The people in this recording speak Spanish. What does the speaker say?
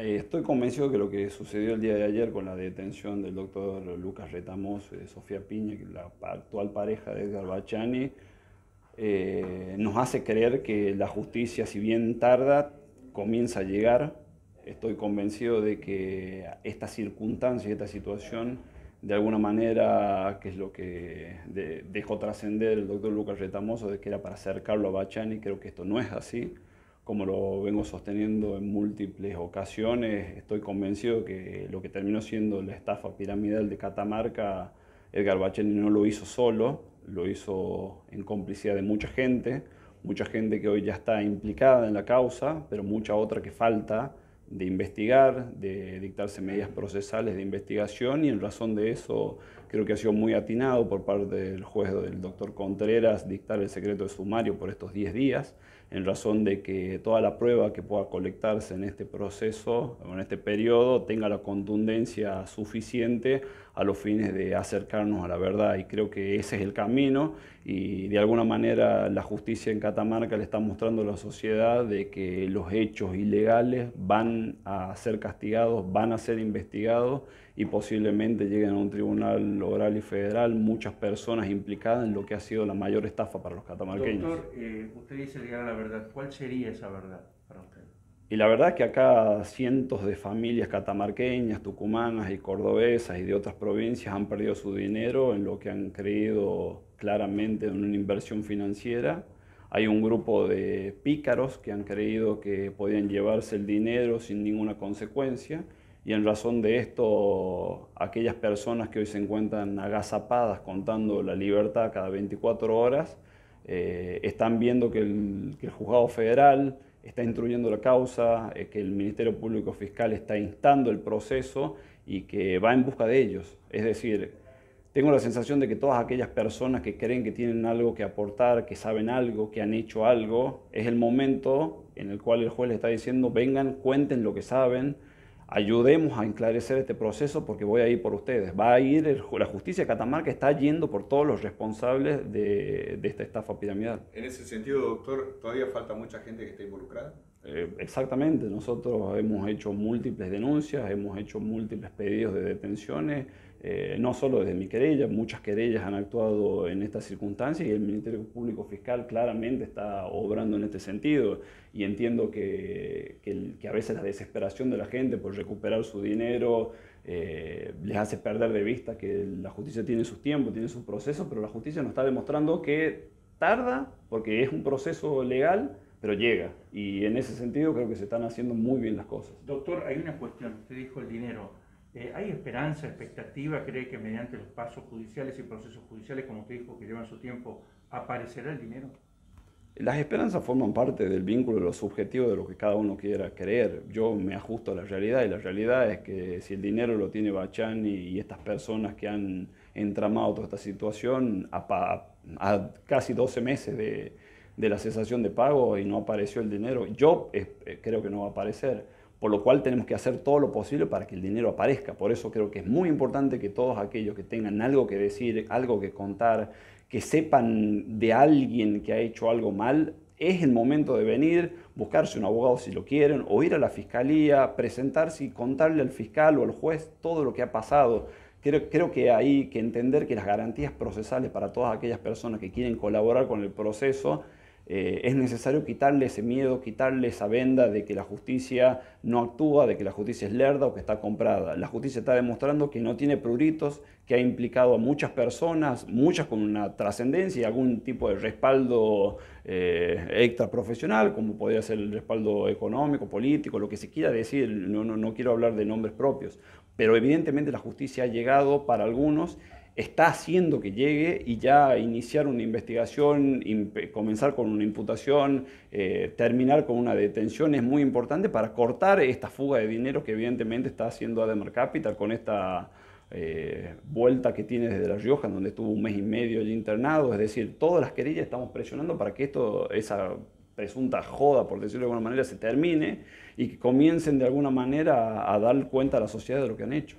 Eh, estoy convencido de que lo que sucedió el día de ayer con la detención del doctor Lucas Retamos, de eh, Sofía Piña, la actual pareja de Edgar Bachani, eh, nos hace creer que la justicia, si bien tarda, comienza a llegar. Estoy convencido de que esta circunstancia, esta situación, de alguna manera, que es lo que dejó trascender el doctor Lucas Retamoso, de que era para acercarlo a Bachani, creo que esto no es así como lo vengo sosteniendo en múltiples ocasiones, estoy convencido que lo que terminó siendo la estafa piramidal de Catamarca, Edgar Bacheli no lo hizo solo, lo hizo en complicidad de mucha gente, mucha gente que hoy ya está implicada en la causa, pero mucha otra que falta de investigar, de dictarse medidas procesales de investigación y en razón de eso creo que ha sido muy atinado por parte del juez del doctor Contreras dictar el secreto de sumario por estos 10 días, en razón de que toda la prueba que pueda colectarse en este proceso en este periodo tenga la contundencia suficiente a los fines de acercarnos a la verdad y creo que ese es el camino y de alguna manera la justicia en Catamarca le está mostrando a la sociedad de que los hechos ilegales van a ser castigados, van a ser investigados y posiblemente lleguen a un tribunal oral y federal muchas personas implicadas en lo que ha sido la mayor estafa para los catamarqueños. Doctor, eh, usted dice llegar a la verdad. ¿Cuál sería esa verdad para usted? Y la verdad es que acá cientos de familias catamarqueñas, tucumanas y cordobesas y de otras provincias han perdido su dinero en lo que han creído claramente en una inversión financiera hay un grupo de pícaros que han creído que podían llevarse el dinero sin ninguna consecuencia y en razón de esto aquellas personas que hoy se encuentran agazapadas contando la libertad cada 24 horas eh, están viendo que el, juzgado federal está instruyendo la causa, eh, que el Ministerio Público Fiscal está instando el proceso y que va en busca de ellos. Es decir, tengo la sensación de que todas aquellas personas que creen que tienen algo que aportar, que saben algo, que han hecho algo, es el momento en el cual el juez les está diciendo, vengan, cuenten lo que saben, ayudemos a enclarecer este proceso porque voy a ir por ustedes. Va a ir, la justicia de Catamarca está yendo por todos los responsables de, esta estafa piramidal. En ese sentido, doctor, ¿todavía falta mucha gente que esté involucrada? Eh, exactamente, nosotros hemos hecho múltiples denuncias, hemos hecho múltiples pedidos de detenciones eh, no solo desde mi querella, muchas querellas han actuado en estas circunstancias y el Ministerio Público Fiscal claramente está obrando en este sentido y entiendo que, que, a veces la desesperación de la gente por recuperar su dinero eh, les hace perder de vista que la justicia tiene sus tiempos, tiene sus procesos, pero la justicia nos está demostrando que tarda porque es un proceso legal pero llega. Y en ese sentido creo que se están haciendo muy bien las cosas. Doctor, hay una cuestión. Usted dijo el dinero. Eh, ¿Hay esperanza, expectativa? ¿Cree que mediante los pasos judiciales y procesos judiciales, como usted dijo, que llevan su tiempo, aparecerá el dinero? Las esperanzas forman parte del vínculo de lo subjetivo de lo que cada uno quiera creer. Yo me ajusto a la realidad y la realidad es que si el dinero lo tiene Bachani y, estas personas que han entramado toda esta situación a, casi 12 meses de, la cesación de pago y no apareció el dinero, yo eh, creo que no va a aparecer por lo cual tenemos que hacer todo lo posible para que el dinero aparezca. Por eso creo que es muy importante que todos aquellos que tengan algo que decir, algo que contar, que sepan de alguien que ha hecho algo mal, es el momento de venir, buscarse un abogado si lo quieren, o ir a la fiscalía, presentarse y contarle al fiscal o al juez todo lo que ha pasado. Creo, que hay que entender que las garantías procesales para todas aquellas personas que quieren colaborar con el proceso eh, es necesario quitarle ese miedo, quitarle esa venda de que la justicia no actúa, de que la justicia es lerda o que está comprada. La justicia está demostrando que no tiene pruritos, que ha implicado a muchas personas, muchas con una trascendencia y algún tipo de respaldo eh, extraprofesional, como podría ser el respaldo económico, político, lo que se quiera decir. No, no, no quiero hablar de nombres propios, pero evidentemente la justicia ha llegado para algunos está haciendo que llegue y ya iniciar una investigación, comenzar con una imputación, eh, terminar con una detención es muy importante para cortar esta fuga de dinero que evidentemente está haciendo Ademar Capital con esta eh, vuelta que tiene desde La Rioja, donde estuvo un mes y medio allí internado. Es decir, todas las querellas estamos presionando para que esto, esa presunta joda, por decirlo de alguna manera, se termine y que comiencen de alguna manera a dar cuenta a la sociedad de lo que han hecho.